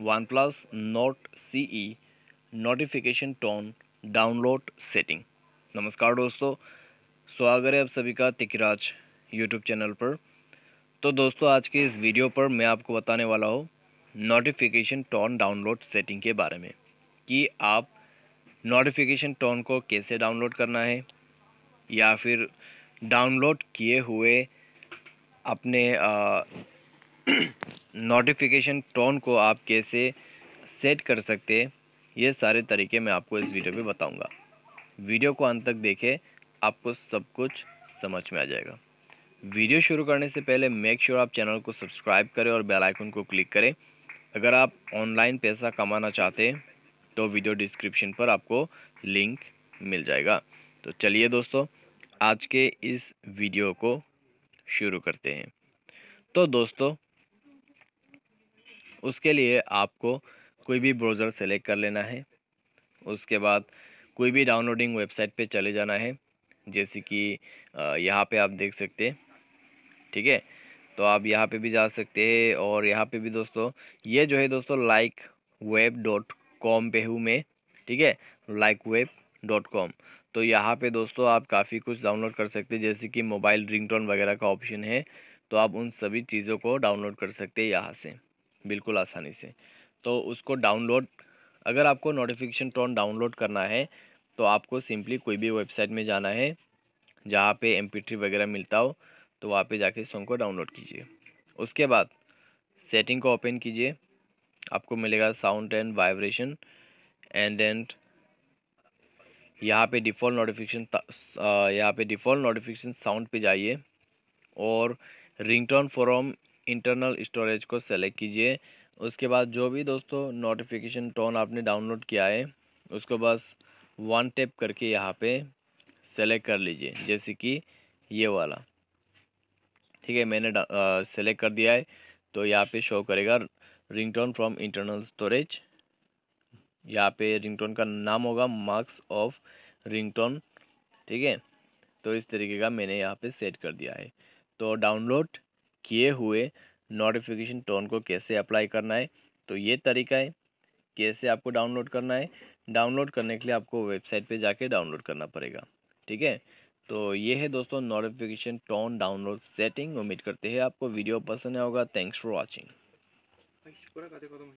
one OnePlus Nord C E notification tone download setting नमस्कार दोस्तों स्वागत है आप सभी का तिकराज यूट्यूब चैनल पर तो दोस्तों आज के इस वीडियो पर मैं आपको बताने वाला हूँ नोटिफिकेशन टोन डाउनलोड सेटिंग के बारे में कि आप नोटिफिकेशन टोन को कैसे डाउनलोड करना है या फिर डाउनलोड किए हुए अपने आ, नोटिफिकेशन टोन को आप कैसे सेट कर सकते हैं ये सारे तरीके मैं आपको इस वीडियो में बताऊंगा वीडियो को अंत तक देखें आपको सब कुछ समझ में आ जाएगा वीडियो शुरू करने से पहले मेक श्योर आप चैनल को सब्सक्राइब करें और बेल आइकन को क्लिक करें अगर आप ऑनलाइन पैसा कमाना चाहते हैं तो वीडियो डिस्क्रिप्शन पर आपको लिंक मिल जाएगा तो चलिए दोस्तों आज के इस वीडियो को शुरू करते हैं तो दोस्तों उसके लिए आपको कोई भी ब्राउज़र सेलेक्ट कर लेना है उसके बाद कोई भी डाउनलोडिंग वेबसाइट पे चले जाना है जैसे कि यहाँ पे आप देख सकते हैं ठीक है तो आप यहाँ पे भी जा सकते हैं और यहाँ पे भी दोस्तों ये जो है दोस्तों लाइक वेब डॉट कॉम पे हूँ मैं ठीक है लाइक वेब डॉट कॉम तो यहाँ पे दोस्तों आप काफ़ी कुछ डाउनलोड कर सकते हैं जैसे कि मोबाइल रिंगटोन वगैरह का ऑप्शन है तो आप उन सभी चीज़ों को डाउनलोड कर सकते हैं यहाँ से बिल्कुल आसानी से तो उसको डाउनलोड अगर आपको नोटिफिकेशन टोन डाउनलोड करना है तो आपको सिंपली कोई भी वेबसाइट में जाना है जहाँ पे एम वगैरह मिलता हो तो वहाँ पे जाके सॉन्ग को डाउनलोड कीजिए उसके बाद सेटिंग को ओपन कीजिए आपको मिलेगा sound and vibration and and यहाँ पे डिफ़ॉल्ट नोटिफिकेशन यहाँ पे डिफ़ॉल्ट नोटिफिकेशन साउंड पे जाइए और रिंगटोन फॉरम इंटरनल स्टोरेज को सेलेक्ट कीजिए उसके बाद जो भी दोस्तों नोटिफिकेशन टोन आपने डाउनलोड किया है उसको बस वन टेप करके यहाँ पे सेलेक्ट कर लीजिए जैसे कि ये वाला ठीक है मैंने सेलेक्ट कर दिया है तो यहाँ पे शो करेगा रिंगटोन फ्रॉम इंटरनल स्टोरेज यहाँ पे रिंगटोन का नाम होगा मार्क्स ऑफ रिंगटोन ठीक है तो इस तरीके का मैंने यहाँ पे सेट कर दिया है तो डाउनलोड किए हुए नोटिफिकेशन टोन को कैसे अप्लाई करना है तो ये तरीका है कैसे आपको डाउनलोड करना है डाउनलोड करने के लिए आपको वेबसाइट पे जाके डाउनलोड करना पड़ेगा ठीक है तो ये है दोस्तों नोटिफिकेशन टोन डाउनलोड सेटिंग उम्मीद करते हैं आपको वीडियो पसंद आया होगा थैंक्स फॉर वॉचिंग